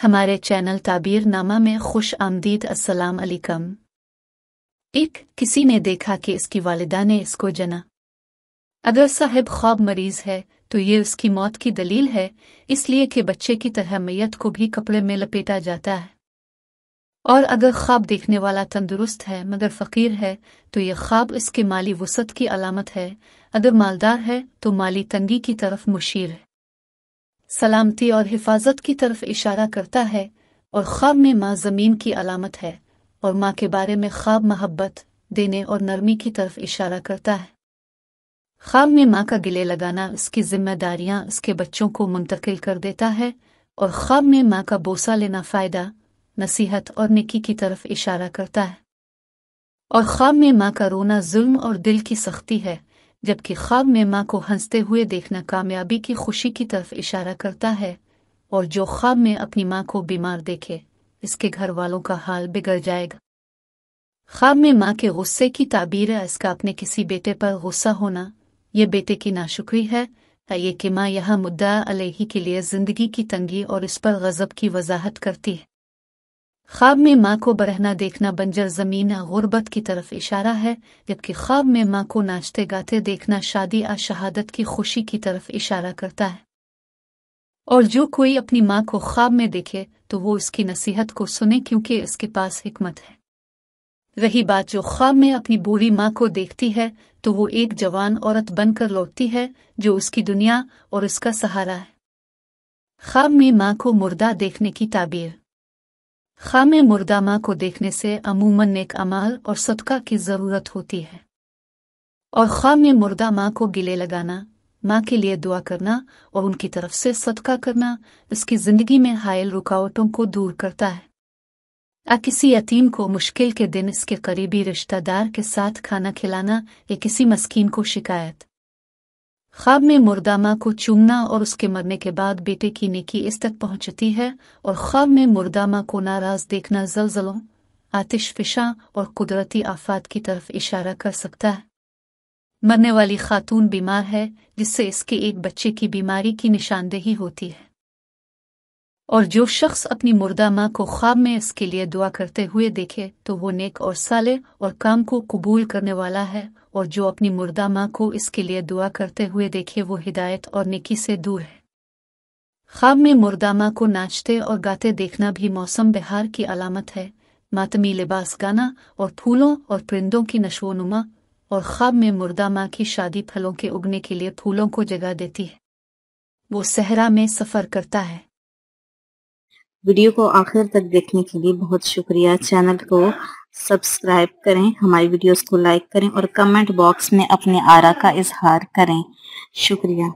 हमारे चैनल नामा में खुश आमदीद असलम अलीकम एक किसी ने देखा कि इसकी वालिदा ने इसको जना अगर साहिब ख्वाब मरीज है तो ये उसकी मौत की दलील है इसलिए कि बच्चे की तरह मैयत को भी कपड़े में लपेटा जाता है और अगर ख्वाब देखने वाला तंदुरुस्त है मगर फ़कीर है तो ये ख्वाब इसके माली वसत की अलामत है अगर मालदार है तो माली तंगी की तरफ मुशीर है सलामती और हिफाजत की तरफ इशारा करता है और ख्वाब में माँ ज़मीन की अलामत है और माँ के बारे में ख्वाब मोहब्बत देने और नरमी की तरफ इशारा करता है ख्वाब में माँ का गिले लगाना उसकी जिम्मेदारियाँ उसके बच्चों को मुंतकिल कर देता है और ख्वाब में माँ का बोसा लेना फ़ायदा नसीहत और निकी की तरफ इशारा करता है और ख्वाब में माँ का रोना जुल्म और दिल की सख्ती है जबकि ख्वाब में माँ को हंसते हुए देखना कामयाबी की खुशी की तरफ इशारा करता है और जो ख्वाब में अपनी माँ को बीमार देखे इसके घर वालों का हाल बिगड़ जाएगा ख्वाब में माँ के गुस्से की ताबीर है इसका अपने किसी बेटे पर गुस्सा होना ये बेटे की नाशुक्री है ये कि माँ यह मुद्दा अलही के लिए जिंदगी की तंगी और इस पर गजब की वजाहत करती है ख्वाब में माँ को बरहना देखना बंजर जमीन गुर्बत की तरफ इशारा है जबकि ख्वाब में माँ को नाचते गाते देखना शादी आ शहादत की खुशी की तरफ इशारा करता है और जो कोई अपनी माँ को ख्वाब में देखे तो वो उसकी नसीहत को सुने क्योंकि उसके पास हिकमत है रही बात जो ख्वाब में अपनी बूढ़ी माँ को देखती है तो वो एक जवान औरत बनकर लौटती है जो उसकी दुनिया और उसका सहारा है ख्वाब में माँ को मुर्दा देखने की ताबीर खाम मुर्दामा को देखने से अमूमन नेक अमाल और सदका की ज़रूरत होती है और खाम मुर्दा माँ को गिले लगाना माँ के लिए दुआ करना और उनकी तरफ से सदका करना उसकी ज़िंदगी में हायल रुकावटों को दूर करता है आ किसी यतीम को मुश्किल के दिन इसके करीबी रिश्तेदार के साथ खाना खिलाना या किसी मस्किन को शिकायत ख्वाब में मुर्दामा को चूमना और उसके मरने के बाद बेटे की नेकी इस तक पहुंचती है और ख्वाब में मुर्दामा को नाराज देखना जलजलों आतिश फिशा और कुदरती आफात की तरफ इशारा कर सकता है मरने वाली खातून बीमार है जिससे इसके एक बच्चे की बीमारी की निशानदेही होती है और जो शख्स अपनी मुर्दा माँ को ख्वाब में इसके लिए दुआ करते हुए देखे तो वो नेक और साले और काम को कबूल करने वाला है और जो अपनी मुर्दा माँ को इसके लिए दुआ करते हुए देखे वो हिदायत और नेकी से दूर है ख्वाब में मुर्दा माँ को नाचते और गाते देखना भी मौसम बिहार की अलामत है मातमी लिबास गाना और फूलों और परिंदों की नुमा और ख्वाब में मुर्दा माँ की शादी फलों के उगने के लिए फूलों को जगा देती है वो सहरा में सफ़र करता है वीडियो को आखिर तक देखने के लिए बहुत शुक्रिया चैनल को सब्सक्राइब करें हमारी वीडियोस को लाइक करें और कमेंट बॉक्स में अपने आरा का इजहार करें शुक्रिया